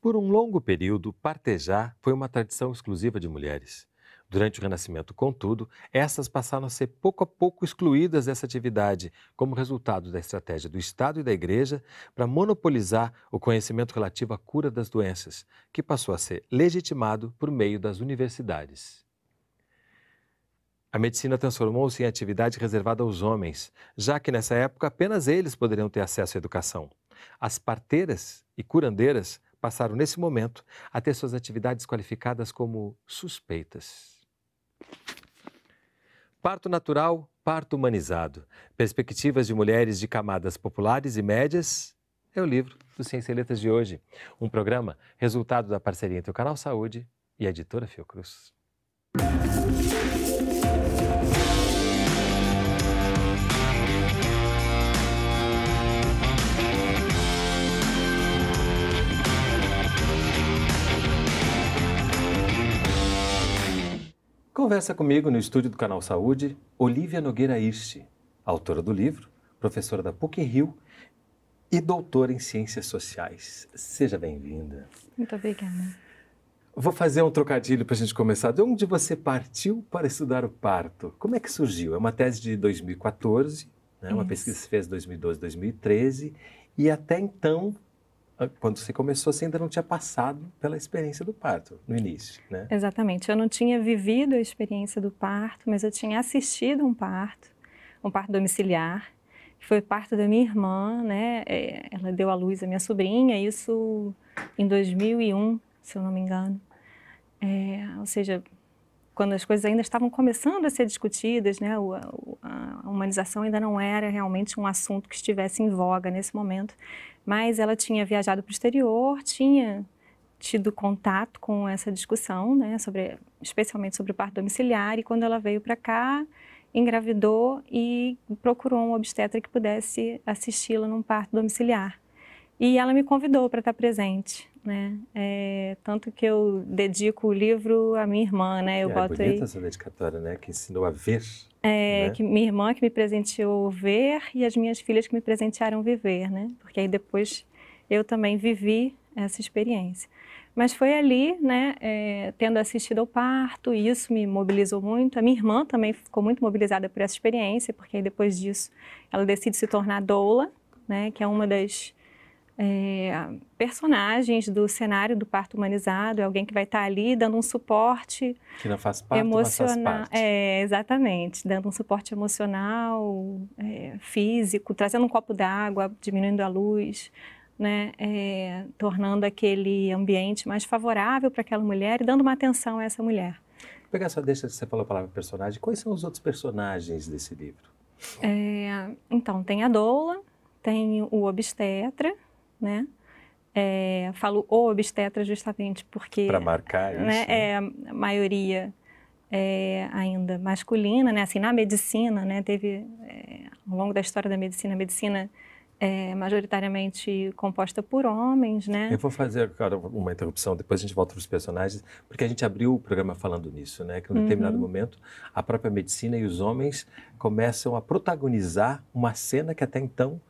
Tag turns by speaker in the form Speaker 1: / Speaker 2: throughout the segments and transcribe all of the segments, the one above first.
Speaker 1: Por um longo período, partejar foi uma tradição exclusiva de mulheres. Durante o Renascimento, contudo, essas passaram a ser pouco a pouco excluídas dessa atividade, como resultado da estratégia do Estado e da Igreja para monopolizar o conhecimento relativo à cura das doenças, que passou a ser legitimado por meio das universidades. A medicina transformou-se em atividade reservada aos homens, já que nessa época apenas eles poderiam ter acesso à educação. As parteiras e curandeiras passaram, nesse momento, a ter suas atividades qualificadas como suspeitas. Parto natural, parto humanizado. Perspectivas de mulheres de camadas populares e médias é o livro do Ciência e Letras de hoje. Um programa resultado da parceria entre o Canal Saúde e a editora Fiocruz. Conversa comigo no estúdio do Canal Saúde, Olivia Nogueira Irce, autora do livro, professora da PUC-Rio e doutora em Ciências Sociais. Seja bem-vinda.
Speaker 2: Muito obrigada.
Speaker 1: Vou fazer um trocadilho para a gente começar. De onde você partiu para estudar o parto? Como é que surgiu? É uma tese de 2014, né? uma pesquisa que se fez em 2012, 2013, e até então quando você começou, você ainda não tinha passado pela experiência do parto no início, né?
Speaker 2: Exatamente. Eu não tinha vivido a experiência do parto, mas eu tinha assistido um parto, um parto domiciliar, que foi parto da minha irmã, né? É, ela deu à luz a minha sobrinha, isso em 2001, se eu não me engano. É, ou seja, quando as coisas ainda estavam começando a ser discutidas, né, a humanização ainda não era realmente um assunto que estivesse em voga nesse momento, mas ela tinha viajado para o exterior, tinha tido contato com essa discussão, né, sobre, especialmente sobre o parto domiciliar, e quando ela veio para cá, engravidou e procurou um obstetra que pudesse assisti-la num parto domiciliar. E ela me convidou para estar presente, né? É, tanto que eu dedico o livro à minha irmã, né? Eu é, boto é bonita aí... essa
Speaker 1: dedicatória, né? Que ensinou a ver. É, né? que minha
Speaker 2: irmã que me presenteou ver e as minhas filhas que me presentearam viver, né? Porque aí depois eu também vivi essa experiência. Mas foi ali, né, é, tendo assistido ao parto, isso me mobilizou muito. A minha irmã também ficou muito mobilizada por essa experiência, porque aí depois disso ela decide se tornar doula, né, que é uma das é, personagens do cenário do parto humanizado, é alguém que vai estar tá ali dando um suporte
Speaker 1: que não faz parte, emocional,
Speaker 2: é, exatamente, dando um suporte emocional, é, físico, trazendo um copo d'água, diminuindo a luz, né, é, tornando aquele ambiente mais favorável para aquela mulher e dando uma atenção a essa mulher.
Speaker 1: Vou pegar só deixa você falou a palavra personagem. Quais são os outros personagens desse livro?
Speaker 2: É, então tem a doula, tem o obstetra, né? É, falo o obstetra justamente porque... Para
Speaker 1: marcar né, isso. Né, né? É,
Speaker 2: a maioria é, ainda masculina, né? Assim, na medicina, né? Teve, é, ao longo da história da medicina, a medicina é majoritariamente composta por homens, né? Eu vou
Speaker 1: fazer agora uma interrupção, depois a gente volta para os personagens, porque a gente abriu o programa falando nisso, né? Que em um uhum. determinado momento a própria medicina e os homens começam a protagonizar uma cena que até então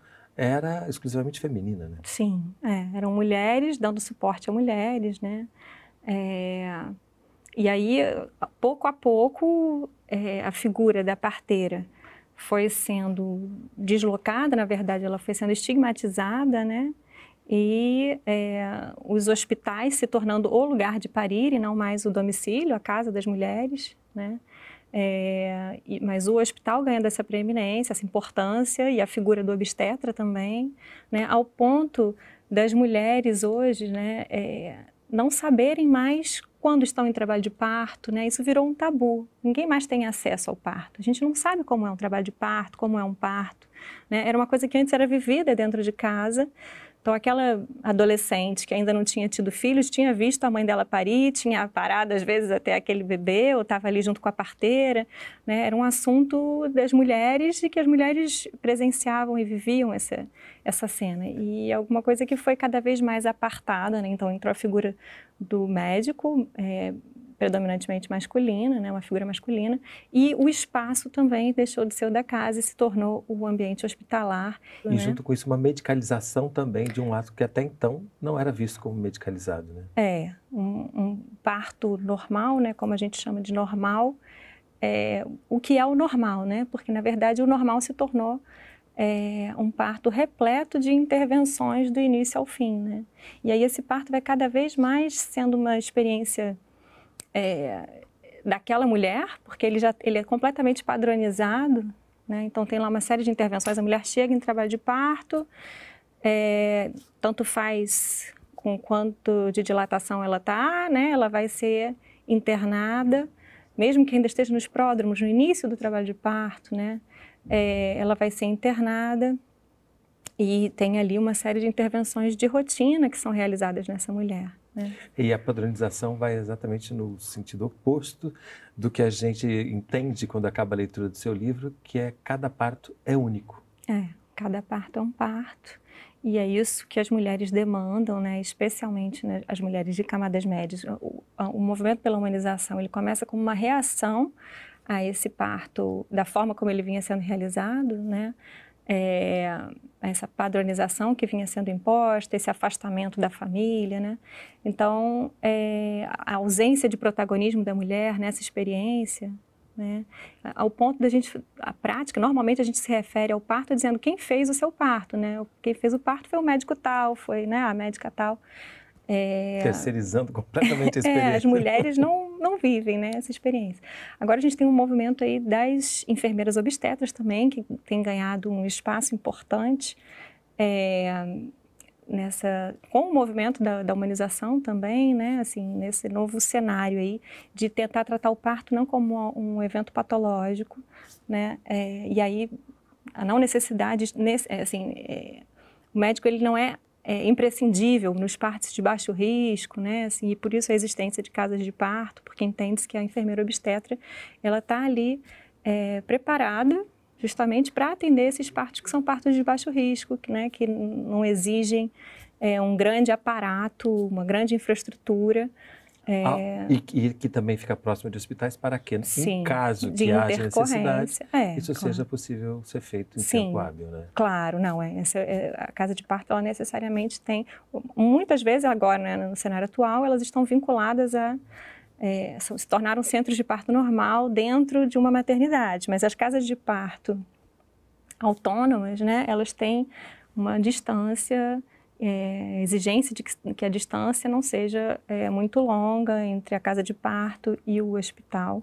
Speaker 1: era exclusivamente feminina, né?
Speaker 2: Sim, é, eram mulheres dando suporte a mulheres, né? É, e aí, pouco a pouco, é, a figura da parteira foi sendo deslocada, na verdade, ela foi sendo estigmatizada, né? E é, os hospitais se tornando o lugar de parir e não mais o domicílio, a casa das mulheres, né? É, mas o hospital ganha dessa preeminência, essa importância e a figura do obstetra também, né, ao ponto das mulheres hoje né, é, não saberem mais quando estão em trabalho de parto, né, isso virou um tabu. Ninguém mais tem acesso ao parto. A gente não sabe como é um trabalho de parto, como é um parto. Né? Era uma coisa que antes era vivida dentro de casa, então, aquela adolescente que ainda não tinha tido filhos, tinha visto a mãe dela parir, tinha parado às vezes até aquele bebê, ou estava ali junto com a parteira. Né? Era um assunto das mulheres e que as mulheres presenciavam e viviam essa, essa cena. E alguma coisa que foi cada vez mais apartada. Né? Então, entrou a figura do médico, é, predominantemente masculina, né, uma figura masculina, e o espaço também deixou de ser o da casa e se tornou o ambiente hospitalar. E né? junto
Speaker 1: com isso uma medicalização também de um ato que até então não era visto como medicalizado, né?
Speaker 2: É, um, um parto normal, né, como a gente chama de normal, é, o que é o normal, né? Porque na verdade o normal se tornou é um parto repleto de intervenções do início ao fim. Né? E aí esse parto vai cada vez mais sendo uma experiência é, daquela mulher, porque ele já ele é completamente padronizado, né? Então tem lá uma série de intervenções. A mulher chega em trabalho de parto, é, tanto faz com quanto de dilatação ela está, né? Ela vai ser internada, mesmo que ainda esteja nos pródromos, no início do trabalho de parto, né? É, ela vai ser internada e tem ali uma série de intervenções de rotina que são realizadas nessa mulher.
Speaker 1: É. E a padronização vai exatamente no sentido oposto do que a gente entende quando acaba a leitura do seu livro, que é cada parto é único.
Speaker 2: É, cada parto é um parto. E é isso que as mulheres demandam, né? especialmente né, as mulheres de camadas médias. O, o movimento pela humanização ele começa como uma reação a esse parto, da forma como ele vinha sendo realizado, né? é, essa padronização que vinha sendo imposta, esse afastamento da família, né? Então, é, a ausência de protagonismo da mulher nessa experiência, né? Ao ponto da gente, a prática, normalmente a gente se refere ao parto dizendo quem fez o seu parto, né? Quem fez o parto foi o médico tal, foi né, a médica tal. É... Terceirizando
Speaker 1: completamente a experiência. É, as mulheres não,
Speaker 2: não vivem né, essa experiência. Agora a gente tem um movimento aí das enfermeiras obstetras também, que tem ganhado um espaço importante é, nessa, com o movimento da, da, humanização também, né, assim, nesse novo cenário aí de tentar tratar o parto não como um evento patológico, né, é, e aí a não necessidade, eh, assim, é, o médico ele não é é, imprescindível nos partos de baixo risco, né? Assim, e por isso a existência de casas de parto, porque entende-se que a enfermeira obstetra ela está ali é, preparada justamente para atender esses partos que são partos de baixo risco, que, né, que não exigem é, um grande aparato, uma grande infraestrutura. É... Ah, e,
Speaker 1: e, que também fica próximo de hospitais para que, Sim, caso de que haja necessidade, é, isso claro. seja possível ser feito em Sim, tempo hábil, né?
Speaker 2: Claro, não. É, essa, é, a casa de parto, ela necessariamente tem... Muitas vezes agora, né, no cenário atual, elas estão vinculadas a... É, são, se tornaram centros de parto normal dentro de uma maternidade, mas as casas de parto autônomas, né, elas têm uma distância é, exigência de que, que, a distância não seja é, muito longa entre a casa de parto e o hospital,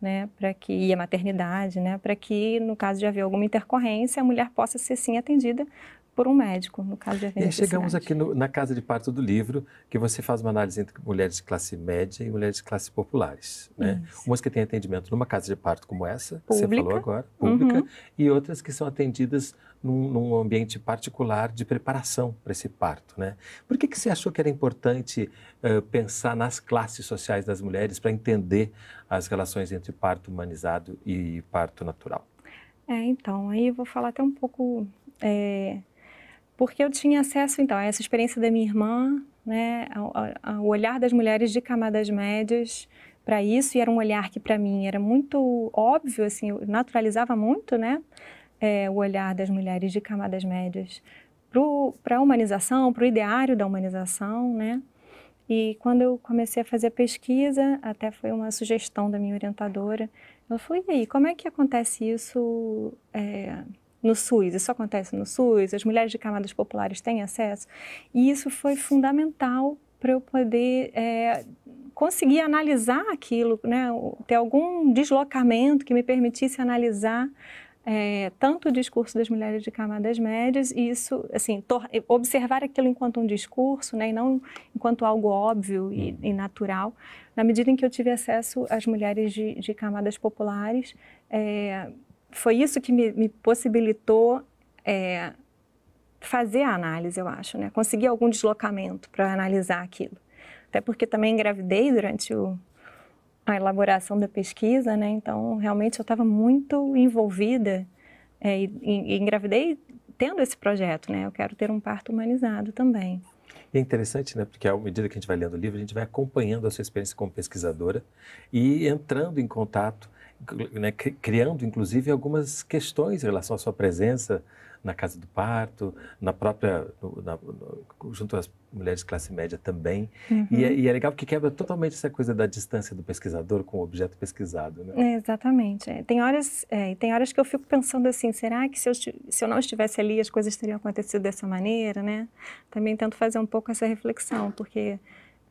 Speaker 2: né, para que e a maternidade, né, para que no caso de haver alguma intercorrência a mulher possa ser sim atendida por um médico, no caso de avenida. E chegamos aqui
Speaker 1: no, na casa de parto do livro, que você faz uma análise entre mulheres de classe média e mulheres de classe populares. Né? Umas que têm atendimento numa casa de parto como essa, pública. que você falou agora, pública, uhum. e outras que são atendidas num, num ambiente particular de preparação para esse parto. Né? Por que, que você achou que era importante uh, pensar nas classes sociais das mulheres para entender as relações entre parto humanizado e parto natural?
Speaker 2: É, então, aí eu vou falar até um pouco é, porque eu tinha acesso então a essa experiência da minha irmã, né, o olhar das mulheres de camadas médias para isso e era um olhar que para mim era muito óbvio, assim, naturalizava muito, né, é, o olhar das mulheres de camadas médias para a humanização, para o ideário da humanização, né? E quando eu comecei a fazer a pesquisa, até foi uma sugestão da minha orientadora, eu falei, e aí, como é que acontece isso é, no SUS, isso acontece no SUS, as mulheres de camadas populares têm acesso, e isso foi fundamental para eu poder é, conseguir analisar aquilo, né? ter algum deslocamento que me permitisse analisar é, tanto o discurso das mulheres de camadas médias e isso, assim, observar aquilo enquanto um discurso, né, e não enquanto algo óbvio e, uhum. e natural. Na medida em que eu tive acesso às mulheres de, de camadas populares, é, foi isso que me, me possibilitou é, fazer a análise, eu acho, né? Conseguir algum deslocamento para analisar aquilo. Até porque também engravidei durante o, a elaboração da pesquisa, né? Então, realmente eu estava muito envolvida é, e, e, engravidei tendo esse projeto, né? Eu quero ter um parto humanizado também.
Speaker 1: E é interessante, né? Porque à medida que a gente vai lendo o livro, a gente vai acompanhando a sua experiência como pesquisadora e entrando em contato né, criando inclusive algumas questões em relação à sua presença na casa do parto, na própria na, junto às mulheres de classe média também. Uhum. E, é, uhum. e, é, legal porque quebra totalmente essa coisa da distância do pesquisador com o objeto pesquisado, né? É,
Speaker 2: exatamente. É, tem horas é, tem horas que eu fico pensando assim, será que se eu, se eu não estivesse ali as coisas teriam acontecido dessa maneira, né? Também tento fazer um pouco essa reflexão, porque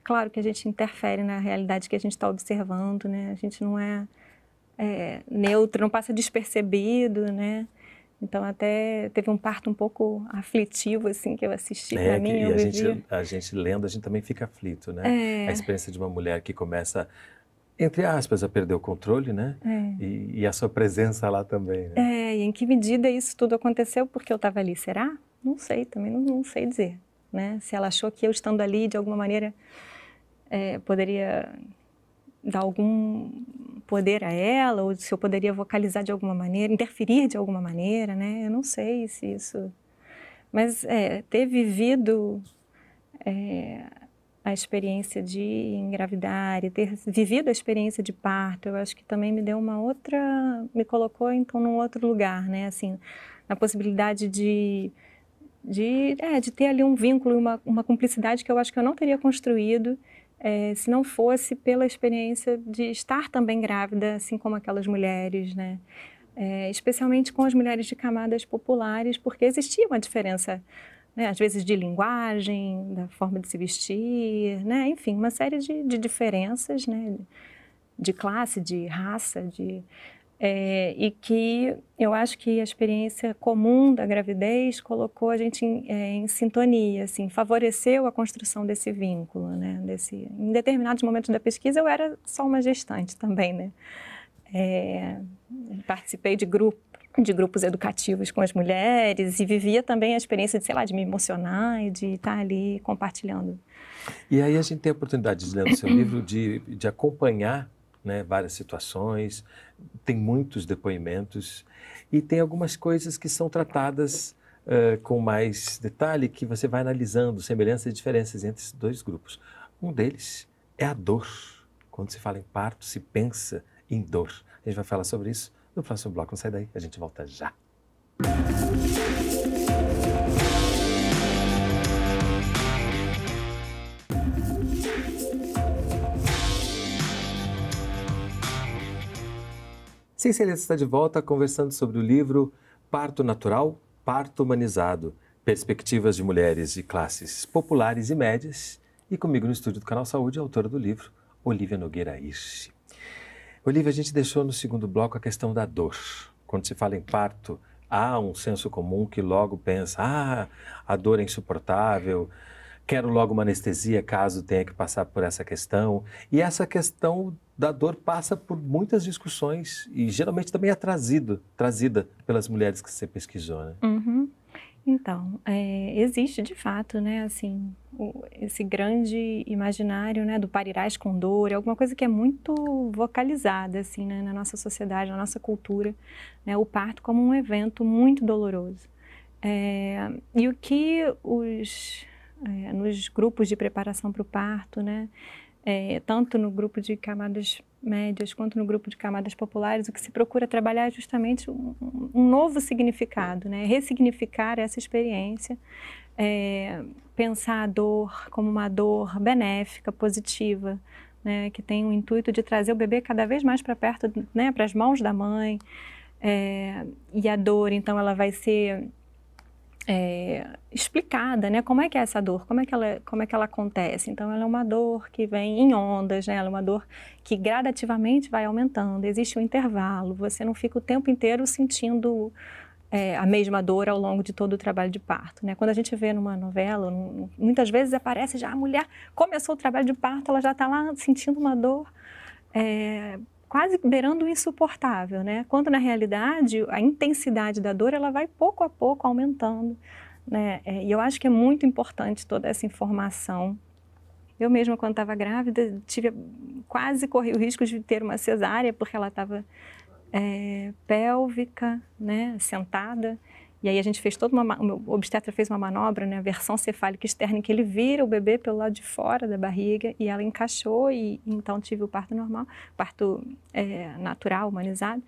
Speaker 2: claro que a gente interfere na realidade que a gente está observando, né? A gente não é é, neutro, não passa despercebido, né? Então até teve um parto um pouco aflitivo assim que eu assisti é, para mim. E eu a, vivi... gente,
Speaker 1: a gente lendo, a gente também fica aflito, né? É. A experiência de uma mulher que começa entre aspas a perder o controle, né? É. E, e, a sua presença lá também. Né?
Speaker 2: É. E em que medida isso tudo aconteceu porque eu estava ali? Será? Não sei, também não, não, sei dizer, né? Se ela achou que eu estando ali de alguma maneira é, poderia dar algum poder a ela, ou se eu poderia vocalizar de alguma maneira, interferir de alguma maneira, né? Eu não sei se isso. Mas é, ter vivido é, a experiência de engravidar e ter vivido a experiência de parto, eu acho que também me deu uma outra. me colocou então num outro lugar, né? Assim, na possibilidade de. De, é, de ter ali um vínculo, uma, uma cumplicidade que eu acho que eu não teria construído é, se não fosse pela experiência de estar também grávida, assim como aquelas mulheres, né? É, especialmente com as mulheres de camadas populares, porque existia uma diferença, né? às vezes de linguagem, da forma de se vestir, né? enfim, uma série de, de diferenças, né? de classe, de raça, de é, e que eu acho que a experiência comum da gravidez colocou a gente em, é, em, sintonia, assim, favoreceu a construção desse vínculo, né? Desse, em determinados momentos da pesquisa eu era só uma gestante também, né? É, participei de grupo de grupos educativos com as mulheres e vivia também a experiência de, sei lá, de me emocionar e de estar ali compartilhando.
Speaker 1: E aí a gente tem a oportunidade lendo no seu livro de, de acompanhar né, várias situações, tem muitos depoimentos e tem algumas coisas que são tratadas uh, com mais detalhe, que você vai analisando semelhanças e diferenças entre esses dois grupos. Um deles é a dor. Quando se fala em parto, se pensa em dor. A gente vai falar sobre isso no próximo bloco. Não sai daí, a gente volta já. Sim, Celeste está de volta conversando sobre o livro Parto Natural, Parto Humanizado, Perspectivas de Mulheres de Classes Populares e Médias. E comigo no estúdio do Canal Saúde, a autora do livro, Olivia Nogueira Irse. Olivia, a gente deixou no segundo bloco a questão da dor. Quando se fala em parto, há um senso comum que logo pensa, ah, a dor é insuportável, quero logo uma anestesia caso tenha que passar por essa questão. E essa questão da dor passa por muitas discussões e geralmente também é trazido, trazida pelas mulheres que você pesquisou, né?
Speaker 2: Uhum. Então, é, existe de fato, né, assim, o, esse grande imaginário, né, do parirás com dor, é alguma coisa que é muito vocalizada, assim, né, na nossa sociedade, na nossa cultura, né, o parto como um evento muito doloroso. É, e o que os é, nos grupos de preparação para o parto, né? É, tanto no grupo de camadas médias quanto no grupo de camadas populares, o que se procura trabalhar é justamente um, um novo significado, né? ressignificar essa experiência, é, pensar a dor como uma dor benéfica, positiva, né? que tem o intuito de trazer o bebê cada vez mais para perto, né? para as mãos da mãe. É, e a dor, então, ela vai ser é, explicada, né? Como é que é essa dor? Como é que ela, como é que ela acontece? Então, ela é uma dor que vem em ondas, né? Ela é uma dor que gradativamente vai aumentando. Existe um intervalo. Você não fica o tempo inteiro sentindo é, a mesma dor ao longo de todo o trabalho de parto, né? Quando a gente vê numa novela, muitas vezes aparece já a mulher começou o trabalho de parto, ela já está lá sentindo uma dor. É, quase beirando o insuportável, né? Quando na realidade a intensidade da dor ela vai pouco a pouco aumentando, né? É, e eu acho que é muito importante toda essa informação. Eu mesma quando estava grávida tive quase corri o risco de ter uma cesárea porque ela estava é, pélvica, né? Sentada. E aí a gente fez toda uma. O obstetra fez uma manobra, né, versão cefálica externa, em que ele vira o bebê pelo lado de fora da barriga e ela encaixou, e então tive o parto normal, parto é, natural, humanizado.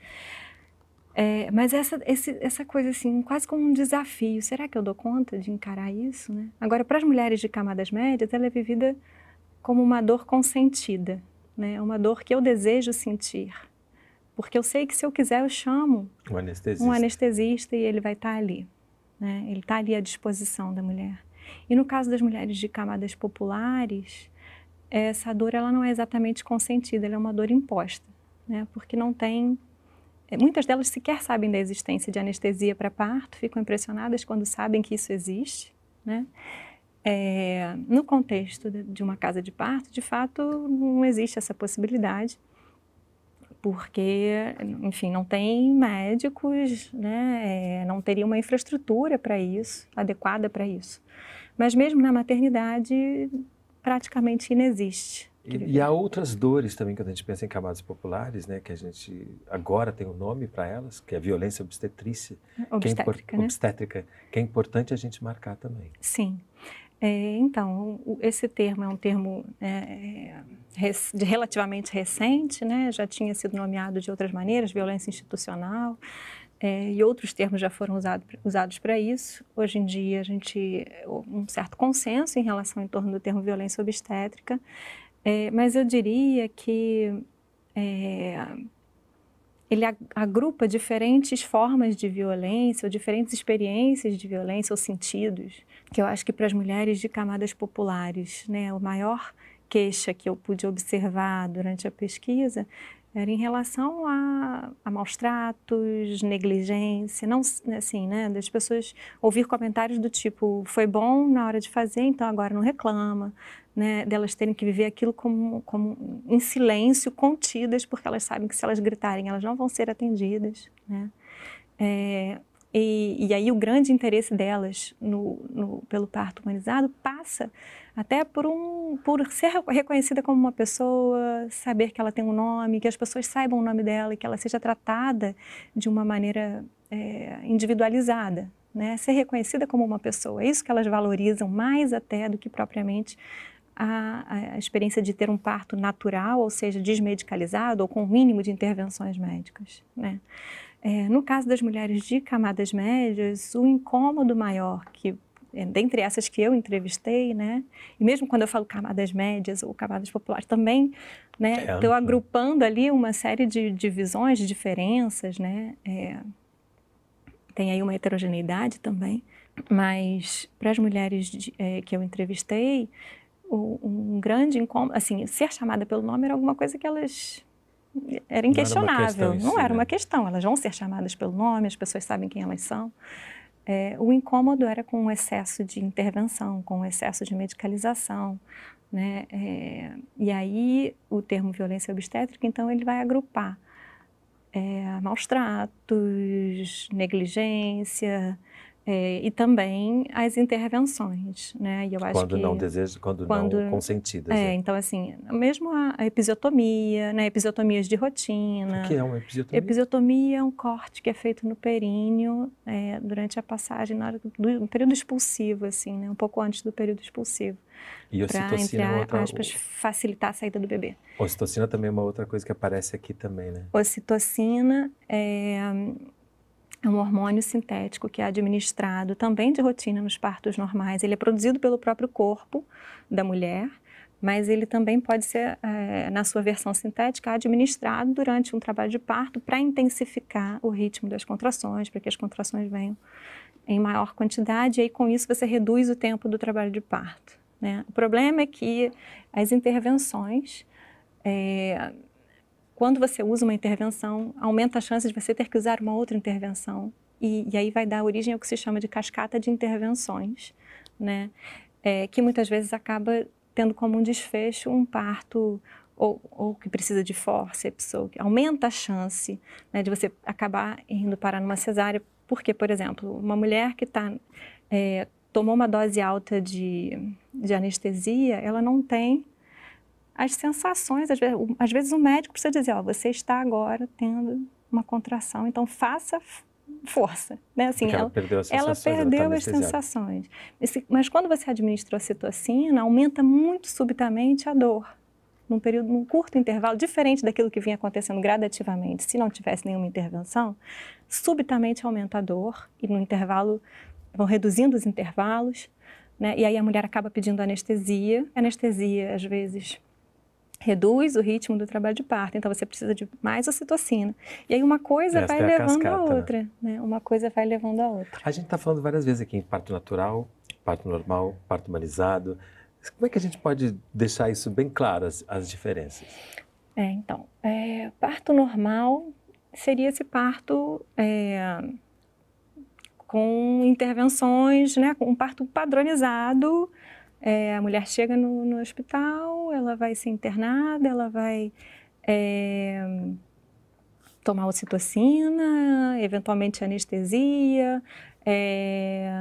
Speaker 2: É, mas essa, esse, essa coisa, assim, quase como um desafio: será que eu dou conta de encarar isso? Né? Agora, para as mulheres de camadas médias, ela é vivida como uma dor consentida, né? uma dor que eu desejo sentir. Porque eu sei que se eu quiser, eu chamo
Speaker 1: um anestesista, um
Speaker 2: anestesista e ele vai estar tá ali. Né? Ele está ali à disposição da mulher. E no caso das mulheres de camadas populares, essa dor ela não é exatamente consentida, ela é uma dor imposta, né? porque não tem eh, Muitas delas sequer sabem da existência de anestesia para parto, ficam impressionadas quando sabem que isso existe. Né? É, no contexto de uma casa de parto, de fato, não existe essa possibilidade porque, enfim, não tem médicos, né? É, não teria uma infraestrutura para isso, adequada para isso. Mas mesmo na maternidade, praticamente inexiste.
Speaker 1: E, e, há outras dores também quando a gente pensa em camadas populares, né, que a gente agora tem um nome para elas, que é violência obstetrícia, obstétrica, que é, né? obstétrica, que é importante a gente marcar também.
Speaker 2: Sim, é, então, esse termo é um termo é, é de relativamente recente, né? já tinha sido nomeado de outras maneiras, violência institucional, é, e outros termos já foram usado, usados para isso. Hoje em dia, a gente um certo consenso em relação em torno do termo violência obstétrica, é, mas eu diria que é, ele agrupa diferentes formas de violência, ou diferentes experiências de violência, ou sentidos que eu acho que para as mulheres de camadas populares, né, o maior queixa que eu pude observar durante a pesquisa era em relação a, a maus tratos, negligência, não assim, né, das pessoas ouvir comentários do tipo foi bom na hora de fazer, então agora não reclama, né, delas terem que viver aquilo como, como em silêncio, contidas, porque elas sabem que se elas gritarem elas não vão ser atendidas, né. É, e, e, aí o grande interesse delas no, no, pelo parto humanizado passa até por, um, por ser reconhecida como uma pessoa, saber que ela tem um nome, que as pessoas saibam o nome dela e que ela seja tratada de uma maneira é, individualizada. Né? Ser reconhecida como uma pessoa. É isso que elas valorizam mais até do que propriamente a, a experiência de ter um parto natural, ou seja, desmedicalizado ou com o mínimo de intervenções médicas. Né? É, no caso das mulheres de camadas médias, o incômodo maior que é, dentre essas que eu entrevistei, né? E mesmo quando eu falo camadas médias ou camadas populares também, né? É, Estou agrupando ali uma série de divisões, de diferenças, né? É, tem aí uma heterogeneidade também, mas para as mulheres de, é, que eu entrevistei, o, um grande incômodo, assim, ser chamada pelo nome era alguma coisa que elas era inquestionável, não era, não era uma né? questão. Elas vão ser chamadas pelo nome, as pessoas sabem quem elas são. É, o incômodo era com o excesso de intervenção, com o excesso de medicalização. Né? É, e aí o termo violência obstétrica, então, ele vai agrupar é, maus tratos, negligência, é, e também as intervenções, né? E eu acho quando que, não desejo, quando, quando não consentidas. É, é, então assim, mesmo a, a episiotomia, né? Episiotomias de rotina. O que é uma episiotomia? Episiotomia é um corte que é feito no períneo é, durante a passagem, na hora do, do período expulsivo, assim, né? Um pouco antes do período expulsivo.
Speaker 1: E ocitocina para, é entre aspas,
Speaker 2: facilitar a saída do bebê.
Speaker 1: Ocitocina também é uma outra coisa que aparece aqui também, né?
Speaker 2: Ocitocina é é um hormônio sintético que é administrado também de rotina nos partos normais. Ele é produzido pelo próprio corpo da mulher, mas ele também pode ser, é, na sua versão sintética, administrado durante um trabalho de parto para intensificar o ritmo das contrações, para que as contrações venham em maior quantidade, e aí, com isso você reduz o tempo do trabalho de parto. Né? O problema é que as intervenções. É, quando você usa uma intervenção, aumenta a chance de você ter que usar uma outra intervenção. E, e aí vai dar origem ao que se chama de cascata de intervenções, né? É, que muitas vezes acaba tendo como um desfecho um parto ou, ou, que precisa de força, ou que aumenta a chance né, de você acabar indo parar numa cesárea, porque, por exemplo, uma mulher que tá, é, tomou uma dose alta de, de, anestesia, ela não tem as sensações. Às vezes, às vezes o médico precisa dizer, ó, você está agora tendo uma contração, então faça força, né? Assim, ela, ela, perdeu as sensações. Tá perdeu as sensações. Esse, mas quando você administra citocina, aumenta muito subitamente a dor. Num período, num curto intervalo, diferente daquilo que vinha acontecendo gradativamente, se não tivesse nenhuma intervenção, subitamente aumenta a dor e no intervalo vão reduzindo os intervalos, né? E aí a mulher acaba pedindo anestesia. Anestesia, às vezes, reduz o ritmo do trabalho de parto, então você precisa de mais ocitocina. E aí uma coisa Essa vai é a levando cascata, a né? outra, né? né? Uma coisa vai levando a outra.
Speaker 1: A gente está falando várias vezes aqui em parto natural, parto normal, parto humanizado. Como é que a gente pode deixar isso bem claro, as, as diferenças?
Speaker 2: É, então, é, parto normal seria esse parto é, com intervenções, né? Um parto padronizado, é, a mulher chega no, no, hospital, ela vai ser internada, ela vai é, tomar ocitocina, eventualmente anestesia, é,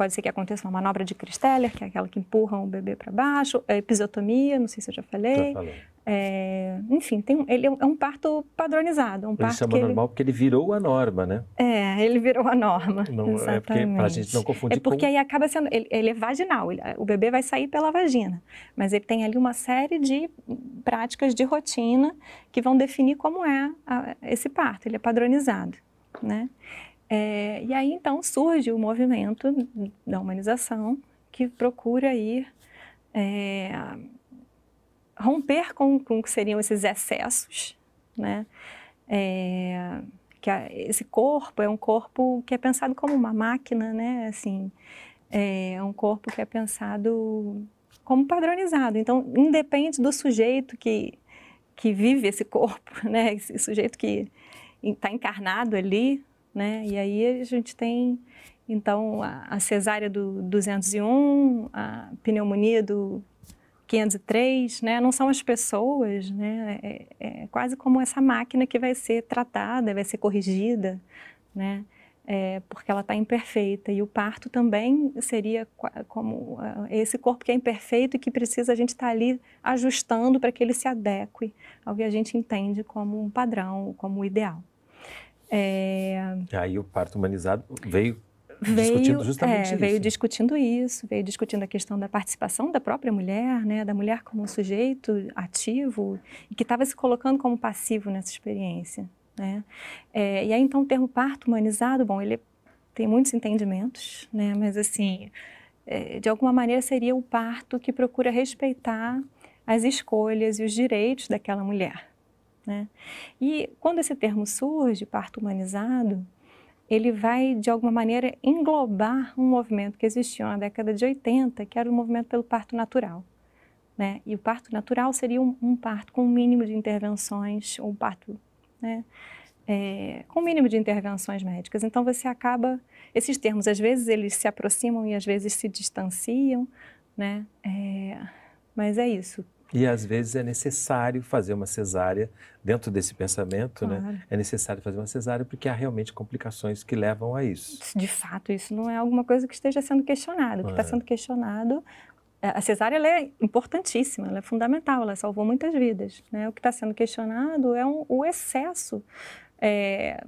Speaker 2: pode ser que aconteça uma manobra de Kristeller, que é aquela que empurra o bebê para baixo, é, episiotomia, não sei se eu já falei. Já É, enfim, tem, ele é, é um parto padronizado. É um é ele parto chama normal
Speaker 1: ele... porque ele virou a norma, né?
Speaker 2: É, ele virou a norma. Não, exatamente. É porque, para a gente não
Speaker 1: confundir É porque com... aí
Speaker 2: acaba sendo. Ele, ele é vaginal, ele, o bebê vai sair pela vagina. Mas ele tem ali uma série de práticas de rotina que vão definir como é a, esse parto. Ele é padronizado, né? É, e aí então surge o movimento da humanização que procura ir é, romper com, com o que seriam esses excessos, né? É, que a, esse corpo é um corpo que é pensado como uma máquina, né? Assim, é um corpo que é pensado como padronizado. Então, independe do sujeito que que vive esse corpo, né? Esse sujeito que está encarnado ali, né? E aí a gente tem, então, a, cesárea do 201, a pneumonia do 503, né? Não são as pessoas, né? É, é, quase como essa máquina que vai ser tratada, vai ser corrigida, né? É, porque ela está imperfeita e o parto também seria como ah, esse corpo que é imperfeito e que precisa a gente estar tá ali ajustando para que ele se adeque ao que a gente entende como um padrão, como o um ideal. É...
Speaker 1: Aí o parto humanizado veio
Speaker 2: veio, discutindo justamente é, isso. Veio discutindo isso, veio discutindo a questão da participação da própria mulher, né, da mulher como um sujeito ativo e que estava se colocando como passivo nessa experiência. Né? É, e aí, então, o termo parto humanizado, bom, ele tem muitos entendimentos, né, mas, assim, é, de alguma maneira seria o parto que procura respeitar as escolhas e os direitos daquela mulher. Né? E quando esse termo surge, parto humanizado, ele vai, de alguma maneira, englobar um movimento que existiu na década de 80, que era o movimento pelo parto natural. Né? E o parto natural seria um, um parto com o um mínimo de intervenções, um parto né? É, com o um mínimo de intervenções médicas. Então você acaba, esses termos às vezes eles se aproximam e às vezes se distanciam, né? É, mas é isso,
Speaker 1: e às vezes é necessário fazer uma cesárea, dentro desse pensamento, né? claro. né? É necessário fazer uma cesárea porque há realmente complicações que levam a isso.
Speaker 2: De fato, isso não é alguma coisa que esteja sendo questionado. O que está é. sendo questionado. É, a cesárea é importantíssima, ela é fundamental, ela salvou muitas vidas. Né? O que está sendo questionado é um, o excesso. É,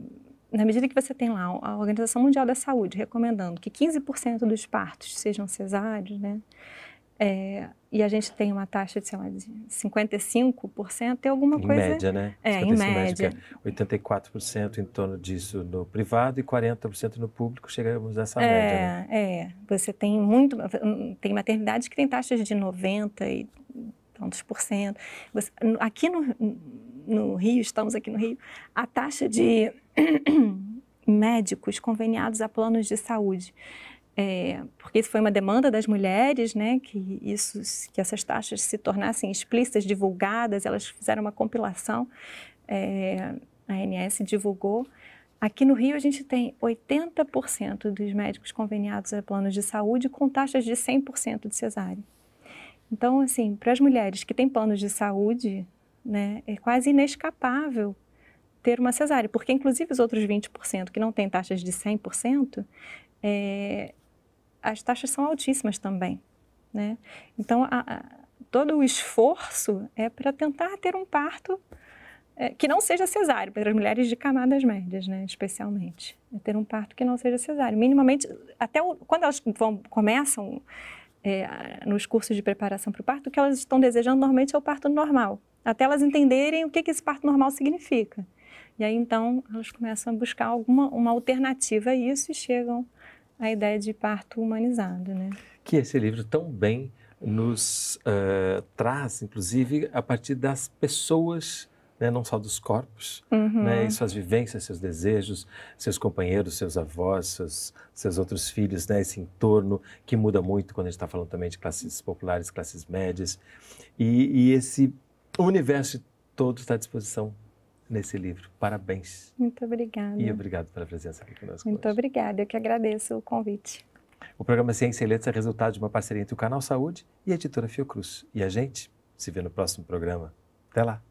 Speaker 2: na medida que você tem lá a Organização Mundial da Saúde recomendando que 15% dos partos sejam cesáreos, né? É, e a gente tem uma taxa de, sei lá, de 55%, e alguma em coisa... Em média,
Speaker 1: né? É, em média. É 84% em torno disso no privado e 40% no público, chegamos a essa é, média, né?
Speaker 2: É, você tem muito... Tem maternidades que tem taxas de 90 e tantos por cento. Você, aqui no, no Rio, estamos aqui no Rio, a taxa de médicos conveniados a planos de saúde é, porque isso foi uma demanda das mulheres, né, que, isso, que essas taxas se tornassem explícitas, divulgadas, elas fizeram uma compilação, é, a ANS divulgou. Aqui no Rio, a gente tem 80% dos médicos conveniados a planos de saúde com taxas de 100% de cesárea. Então, assim, para as mulheres que têm planos de saúde, né, é quase inescapável ter uma cesárea, porque inclusive os outros 20% que não têm taxas de 100%, é, as taxas são altíssimas também. Né? Então, a, a, todo o esforço é para tentar ter um parto é, que não seja cesáreo, para as mulheres de camadas médias, né, especialmente. É ter um parto que não seja cesáreo. Minimamente, até o, quando elas vão, começam é, nos cursos de preparação para o parto, o que elas estão desejando normalmente é o parto normal, até elas entenderem o que, que esse parto normal significa. E aí, então, elas começam a buscar alguma uma alternativa a isso e chegam a ideia de parto humanizado. Né?
Speaker 1: Que esse livro tão bem nos uh, traz, inclusive, a partir das pessoas né, não só dos corpos,
Speaker 2: uhum. né, e suas
Speaker 1: vivências, seus desejos, seus companheiros, seus avós, seus, seus outros filhos, né, esse entorno que muda muito quando a gente está falando também de classes populares, classes médias. E, e esse universo todo está à disposição nesse livro. Parabéns.
Speaker 2: Muito obrigada. E
Speaker 1: obrigado pela presença aqui conosco.
Speaker 2: Muito hoje. obrigada, eu que agradeço o convite.
Speaker 1: O programa Ciência e Letras é resultado de uma parceria entre o Canal Saúde e a editora Fiocruz. E a gente se vê no próximo programa. Até lá.